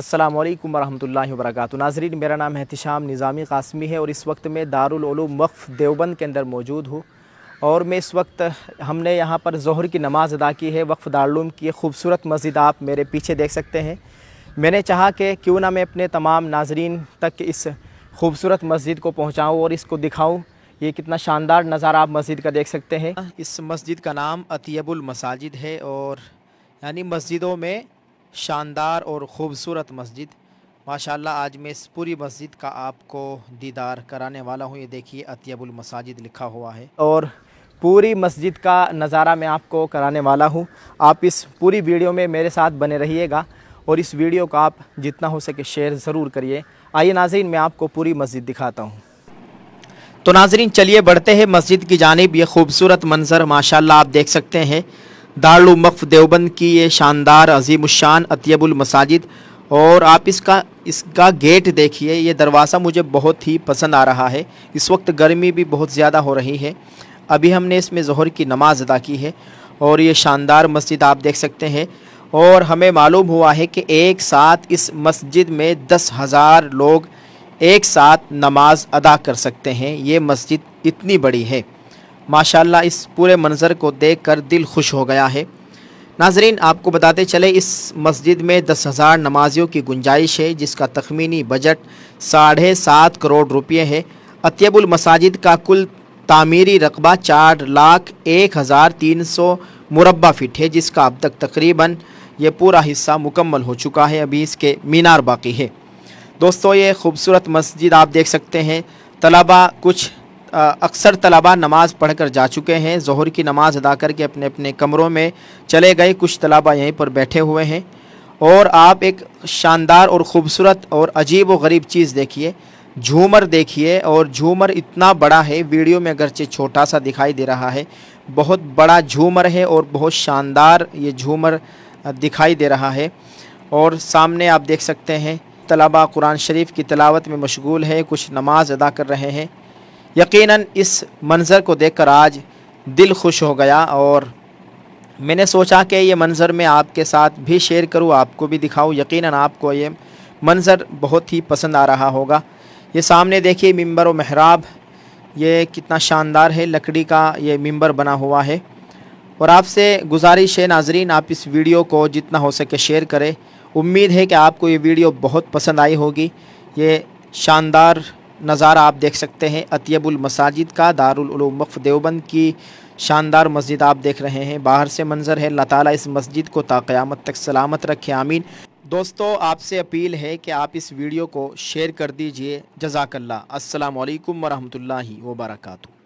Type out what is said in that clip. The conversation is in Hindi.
अस्सलाम वालेकुम वरहमतुल्लाहि वबरकातु नाजरीन मेरा नाम एहतिशाम निज़ामी कासमी है और इस वक्त मैं दारुल उलूम वक्फ़ देवबंद के अंदर मौजूद हूँ और मैं इस वक्त हमने यहाँ पर जहर की नमाज़ अदा की है वक्फ़ दारुलूम की खूबसूरत मस्जिद आप मेरे पीछे देख सकते हैं मैंने चाहा कि क्यों ना मैं अपने तमाम नाजरीन तक इस खूबसूरत मस्जिद को पहुँचाऊँ और इसको दिखाऊँ ये कितना शानदार नज़ारा आप मस्जिद का देख सकते हैं इस मस्जिद का नाम अतियबुल मसाजिद है और यानी मस्जिदों में शानदार और ख़ूबसूरत मस्जिद माशाल्लाह आज मैं इस पूरी मस्जिद का आपको दीदार कराने वाला हूँ ये देखिए अतियबुल मसाजिद लिखा हुआ है और पूरी मस्जिद का नज़ारा मैं आपको कराने वाला हूँ आप इस पूरी वीडियो में मेरे साथ बने रहिएगा और इस वीडियो को आप जितना हो सके शेयर ज़रूर करिए आइए नाजरीन मैं आपको पूरी मस्जिद दिखाता हूँ तो नाजरीन चलिए बढ़ते हैं मस्जिद की जानब ये खूबसूरत मंज़र माशाल्लाह आप देख सकते हैं दारुलमक़ देवबंद की ये शानदार अजीमशान अतियबुल मसाजिद और आप इसका इसका गेट देखिए ये दरवाज़ा मुझे बहुत ही पसंद आ रहा है इस वक्त गर्मी भी बहुत ज़्यादा हो रही है अभी हमने इसमें जहर की नमाज़ अदा की है और ये शानदार मस्जिद आप देख सकते हैं और हमें मालूम हुआ है कि एक साथ इस मस्जिद में दस हज़ार लोग एक साथ नमाज अदा कर सकते हैं ये मस्जिद इतनी बड़ी है माशाल्लाह इस पूरे मंज़र को देखकर दिल खुश हो गया है नाजरीन आपको बताते चले इस मस्जिद में दस हज़ार नमाजियों की गुंजाइश है जिसका तखमीनी बजट साढ़े सात करोड़ रुपये है अत्यबुल मसाजिद का कुल तामीरी रकबा चार लाख एक हज़ार तीन सौ मुरबा फिट है जिसका अब तक तकरीबन ये पूरा हिस्सा मुकम्मल हो चुका है अभी इसके मीनार बाकी है दोस्तों ये खूबसूरत मस्जिद आप देख सकते हैं तलबा कुछ अक्सर तलबा नमाज़ पढ़ कर जा चुके हैं जहर की नमाज़ अदा करके अपने अपने कमरों में चले गए कुछ तलबा यहीं पर बैठे हुए हैं और आप एक शानदार और ख़ूबसूरत और अजीब व गरीब चीज़ देखिए झूमर देखिए और झूमर इतना बड़ा है वीडियो में अगरचे छोटा सा दिखाई दे रहा है बहुत बड़ा झूमर है और बहुत शानदार ये झूमर दिखाई दे रहा है और सामने आप देख सकते हैं तलबा कुरान शरीफ की तलावत में मशगूल है कुछ नमाज़ अदा कर रहे हैं यकीनन इस मंज़र को देखकर आज दिल खुश हो गया और मैंने सोचा कि ये मंज़र मैं आपके साथ भी शेयर करूँ आपको भी दिखाऊँ यकीनन आपको ये मंज़र बहुत ही पसंद आ रहा होगा ये सामने देखिए मिंबर व महराब ये कितना शानदार है लकड़ी का ये मिंबर बना हुआ है और आपसे गुजारिश है नाजरीन आप इस वीडियो को जितना हो सके शेयर करें उम्मीद है कि आपको ये वीडियो बहुत पसंद आई होगी ये शानदार नज़ारा आप देख सकते हैं अतियबुल मसाजिद का दारुल वक्फ देवबंद की शानदार मस्जिद आप देख रहे हैं बाहर से मंजर है अल्लाह ताला इस मस्जिद को ताक़यामत तक सलामत रखे आमीन दोस्तों आपसे अपील है कि आप इस वीडियो को शेयर कर दीजिए जजाकल्ला असलकम वरहमल वबरकू